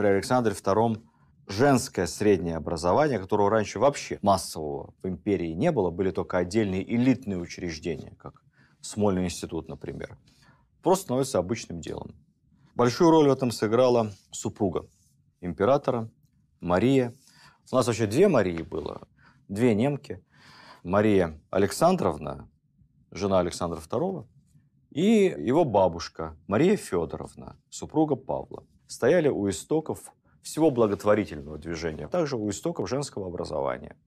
при Александре II женское среднее образование, которого раньше вообще массового в империи не было, были только отдельные элитные учреждения, как Смольный институт, например, просто становится обычным делом. Большую роль в этом сыграла супруга императора, Мария. У нас вообще две Марии было, две немки. Мария Александровна, жена Александра II, и его бабушка Мария Федоровна, супруга Павла стояли у истоков всего благотворительного движения, а также у истоков женского образования.